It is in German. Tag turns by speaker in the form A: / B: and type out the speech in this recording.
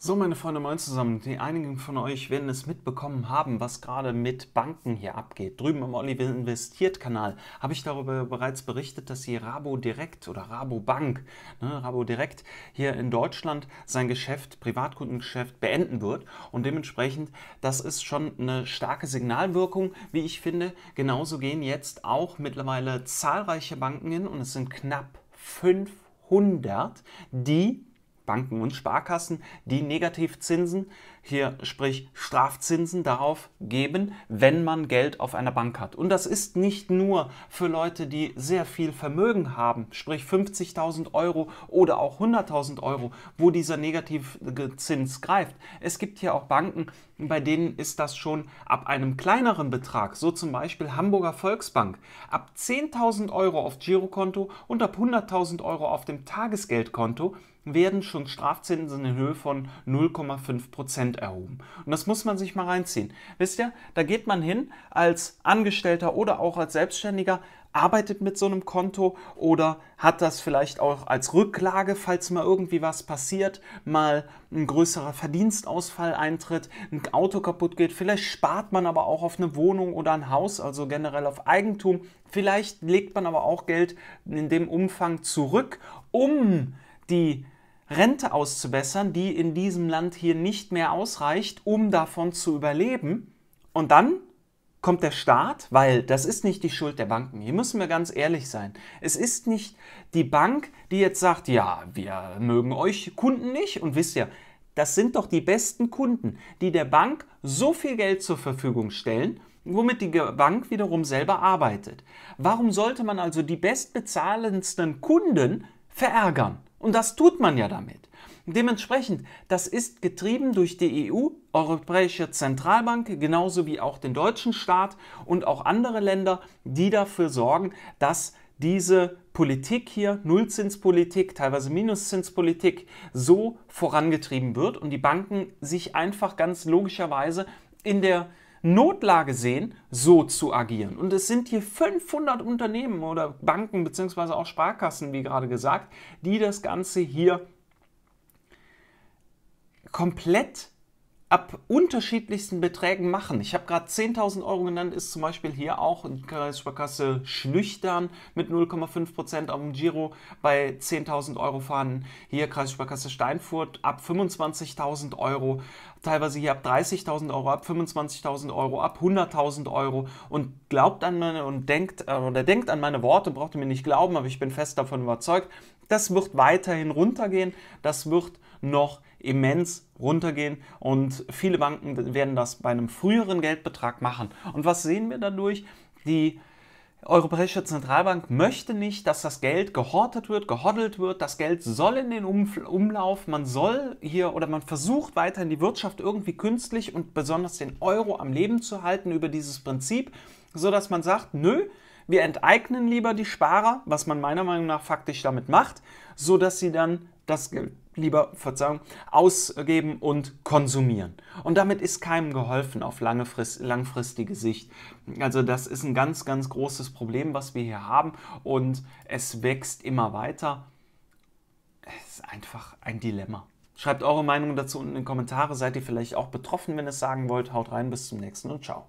A: So, meine Freunde, moin zusammen. Die einigen von euch werden es mitbekommen haben, was gerade mit Banken hier abgeht. Drüben im Olive Investiert Kanal habe ich darüber bereits berichtet, dass hier Rabo Direkt oder Rabo Bank, ne, Rabo Direkt hier in Deutschland sein Geschäft, Privatkundengeschäft beenden wird. Und dementsprechend, das ist schon eine starke Signalwirkung, wie ich finde. Genauso gehen jetzt auch mittlerweile zahlreiche Banken hin und es sind knapp 500, die Banken und Sparkassen, die Negativzinsen hier sprich Strafzinsen darauf geben, wenn man Geld auf einer Bank hat. Und das ist nicht nur für Leute, die sehr viel Vermögen haben, sprich 50.000 Euro oder auch 100.000 Euro, wo dieser negative Zins greift. Es gibt hier auch Banken, bei denen ist das schon ab einem kleineren Betrag, so zum Beispiel Hamburger Volksbank, ab 10.000 Euro auf Girokonto und ab 100.000 Euro auf dem Tagesgeldkonto werden schon Strafzinsen in Höhe von 0,5 Prozent erhoben. Und das muss man sich mal reinziehen. Wisst ihr, da geht man hin als Angestellter oder auch als Selbstständiger, arbeitet mit so einem Konto oder hat das vielleicht auch als Rücklage, falls mal irgendwie was passiert, mal ein größerer Verdienstausfall eintritt, ein Auto kaputt geht. Vielleicht spart man aber auch auf eine Wohnung oder ein Haus, also generell auf Eigentum. Vielleicht legt man aber auch Geld in dem Umfang zurück, um die Rente auszubessern, die in diesem Land hier nicht mehr ausreicht, um davon zu überleben. Und dann kommt der Staat, weil das ist nicht die Schuld der Banken. Hier müssen wir ganz ehrlich sein. Es ist nicht die Bank, die jetzt sagt, ja, wir mögen euch Kunden nicht und wisst ihr, das sind doch die besten Kunden, die der Bank so viel Geld zur Verfügung stellen, womit die Bank wiederum selber arbeitet. Warum sollte man also die bestbezahlendsten Kunden verärgern? Und das tut man ja damit. Dementsprechend, das ist getrieben durch die EU, Europäische Zentralbank, genauso wie auch den deutschen Staat und auch andere Länder, die dafür sorgen, dass diese Politik hier, Nullzinspolitik, teilweise Minuszinspolitik, so vorangetrieben wird und die Banken sich einfach ganz logischerweise in der Notlage sehen, so zu agieren. Und es sind hier 500 Unternehmen oder Banken beziehungsweise auch Sparkassen, wie gerade gesagt, die das Ganze hier komplett ab unterschiedlichsten Beträgen machen. Ich habe gerade 10.000 Euro genannt, ist zum Beispiel hier auch in Kreissparkasse Schlüchtern mit 0,5% auf dem Giro bei 10.000 Euro fahren. Hier Kreissparkasse Steinfurt ab 25.000 Euro, teilweise hier ab 30.000 Euro, ab 25.000 Euro, ab 100.000 Euro und glaubt an meine und denkt äh, oder denkt an meine Worte, braucht ihr mir nicht glauben, aber ich bin fest davon überzeugt, das wird weiterhin runtergehen, das wird noch immens runtergehen und viele Banken werden das bei einem früheren Geldbetrag machen. Und was sehen wir dadurch? Die Europäische Zentralbank möchte nicht, dass das Geld gehortet wird, gehoddelt wird. Das Geld soll in den Umlauf. Man soll hier oder man versucht weiterhin die Wirtschaft irgendwie künstlich und besonders den Euro am Leben zu halten über dieses Prinzip, sodass man sagt, nö, wir enteignen lieber die Sparer, was man meiner Meinung nach faktisch damit macht, sodass sie dann das Geld lieber Verzeihung, ausgeben und konsumieren. Und damit ist keinem geholfen auf lange Frist, langfristige Sicht. Also das ist ein ganz, ganz großes Problem, was wir hier haben und es wächst immer weiter. Es ist einfach ein Dilemma. Schreibt eure Meinung dazu unten in die Kommentare. Seid ihr vielleicht auch betroffen, wenn ihr es sagen wollt? Haut rein, bis zum nächsten und ciao.